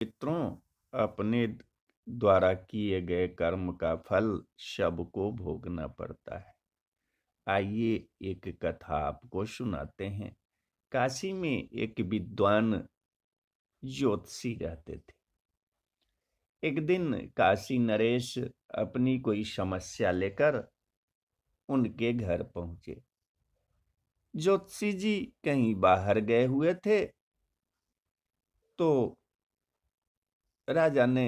पितरों अपने द्वारा किए गए कर्म का फल शब को भोगना पड़ता है आइए एक कथा आपको सुनाते हैं काशी में एक विद्वान ज्योतिषी रहते थे एक दिन काशी नरेश अपनी कोई समस्या लेकर उनके घर पहुंचे ज्योतिषी जी कहीं बाहर गए हुए थे तो राजा ने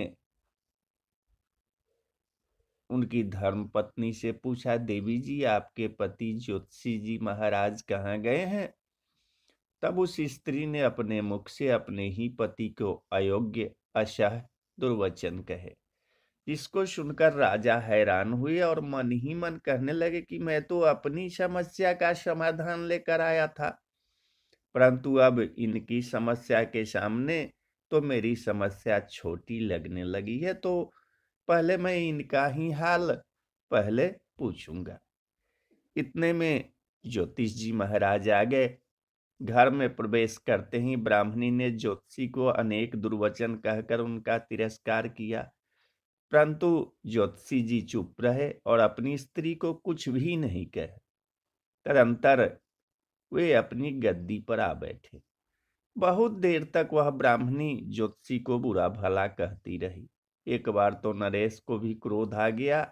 उनकी धर्मपत्नी से पूछा देवी जी आपके पति ज्योतिषी जी महाराज कहाँ गए हैं तब उस स्त्री ने अपने मुख से अपने ही पति को अयोग्य असह दुर्वचन कहे इसको सुनकर राजा हैरान हुए और मन ही मन कहने लगे कि मैं तो अपनी समस्या का समाधान लेकर आया था परंतु अब इनकी समस्या के सामने तो मेरी समस्या छोटी लगने लगी है तो पहले मैं इनका ही हाल पहले पूछूंगा इतने में ज्योतिष जी महाराज आ गए घर में प्रवेश करते ही ब्राह्मणी ने ज्योतिषी को अनेक दुर्वचन कहकर उनका तिरस्कार किया परंतु ज्योतिषी जी चुप रहे और अपनी स्त्री को कुछ भी नहीं कहे तदंतर वे अपनी गद्दी पर आ बैठे बहुत देर तक वह ब्राह्मणी ज्योतिषी को बुरा भला कहती रही एक बार तो नरेश को भी क्रोध आ गया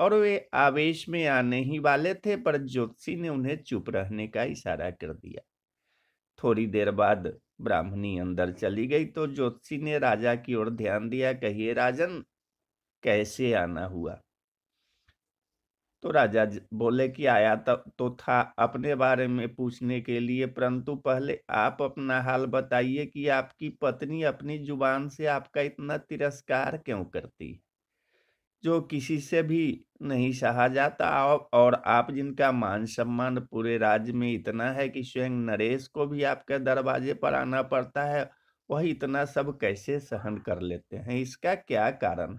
और वे आवेश में आने ही वाले थे पर ज्योतिषी ने उन्हें चुप रहने का इशारा कर दिया थोड़ी देर बाद ब्राह्मणी अंदर चली गई तो ज्योतिषी ने राजा की ओर ध्यान दिया कहिए राजन कैसे आना हुआ तो राजा बोले कि आया तो, तो था अपने बारे में पूछने के लिए परंतु पहले आप अपना हाल बताइए कि आपकी पत्नी अपनी जुबान से आपका इतना तिरस्कार क्यों करती जो किसी से भी नहीं सहा जाता और आप जिनका मान सम्मान पूरे राज्य में इतना है कि स्वयं नरेश को भी आपके दरवाजे पर आना पड़ता है वह इतना सब कैसे सहन कर लेते हैं इसका क्या कारण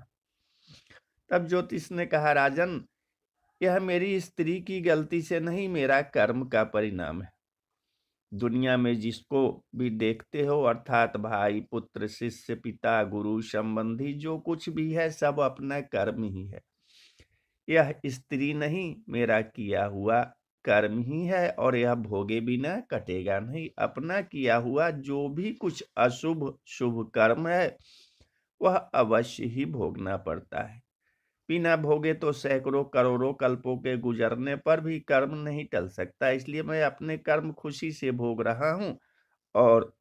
तब ज्योतिष ने कहा राजन यह मेरी स्त्री की गलती से नहीं मेरा कर्म का परिणाम है दुनिया में जिसको भी देखते हो अर्थात भाई पुत्र शिष्य पिता गुरु संबंधी जो कुछ भी है सब अपना कर्म ही है यह स्त्री नहीं मेरा किया हुआ कर्म ही है और यह भोगे बिना कटेगा नहीं अपना किया हुआ जो भी कुछ अशुभ शुभ कर्म है वह अवश्य ही भोगना पड़ता है बिना भोगे तो सैकड़ों करोड़ों कल्पों के गुजरने पर भी कर्म नहीं टल सकता इसलिए मैं अपने कर्म खुशी से भोग रहा हूँ और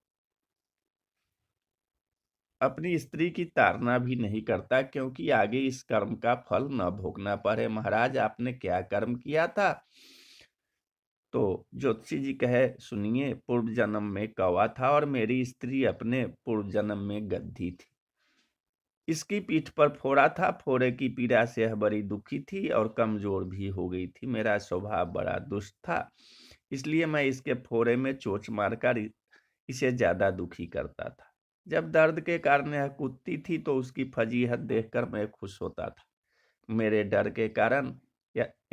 अपनी स्त्री की तारना भी नहीं करता क्योंकि आगे इस कर्म का फल न भोगना पड़े महाराज आपने क्या कर्म किया था तो ज्योतिषी जी कहे सुनिए पूर्व जन्म में कौवा था और मेरी स्त्री अपने पूर्व जन्म में गद्दी थी इसकी पीठ पर फोड़ा था फोड़े की पीड़ा से यह बड़ी दुखी थी और कमजोर भी हो गई थी मेरा स्वभाव बड़ा दुष्ट था इसलिए मैं इसके फोड़े में चोट मारकर इसे ज़्यादा दुखी करता था जब दर्द के कारण यह कुत्ती थी तो उसकी फजीहत देखकर मैं खुश होता था मेरे डर के कारण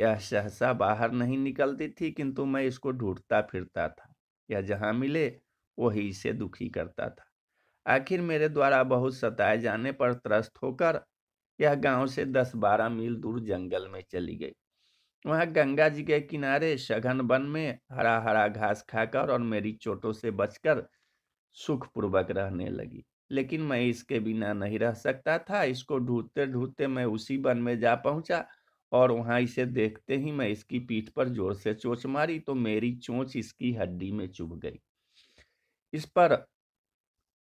यह सहसा बाहर नहीं निकलती थी किंतु मैं इसको ढूंढता फिरता था यह जहाँ मिले वही इसे दुखी करता था आखिर मेरे द्वारा बहुत सताए जाने पर त्रस्त होकर यह गांव से दस बारह मील दूर जंगल में चली गई वहाँ गंगा जी के किनारे सघन वन में हरा हरा घास खाकर और मेरी चोटों से बचकर सुखपूर्वक रहने लगी लेकिन मैं इसके बिना नहीं रह सकता था इसको ढूंढते ढूंढते मैं उसी वन में जा पहुंचा और वहाँ इसे देखते ही मैं इसकी पीठ पर जोर से चोच मारी तो मेरी चोंच इसकी हड्डी में चुभ गई इस पर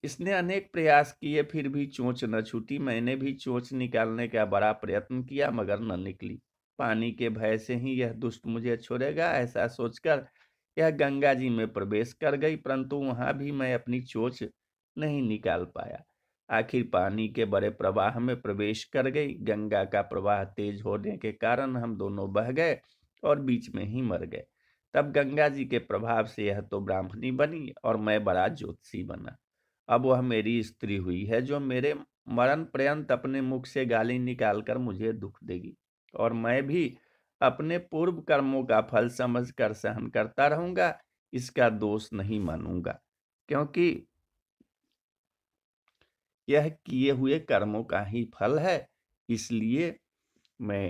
इसने अनेक प्रयास किए फिर भी चोंच न छूटी मैंने भी चोंच निकालने का बड़ा प्रयत्न किया मगर न निकली पानी के भय से ही यह दुष्ट मुझे छोड़ेगा ऐसा सोचकर यह गंगा जी में प्रवेश कर गई परंतु वहां भी मैं अपनी चोच नहीं निकाल पाया आखिर पानी के बड़े प्रवाह में प्रवेश कर गई गंगा का प्रवाह तेज होने के कारण हम दोनों बह गए और बीच में ही मर गए तब गंगा जी के प्रभाव से यह तो ब्राह्मणी बनी और मैं बड़ा ज्योतिषी बना अब वह मेरी स्त्री हुई है जो मेरे मरण पर्यंत अपने मुख से गाली निकालकर मुझे दुख देगी और मैं भी अपने पूर्व कर्मों का फल समझकर सहन करता रहूंगा इसका दोष नहीं मानूंगा क्योंकि यह किए हुए कर्मों का ही फल है इसलिए मैं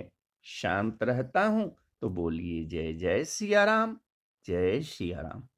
शांत रहता हूं तो बोलिए जय जय सियाराम जय सियाराम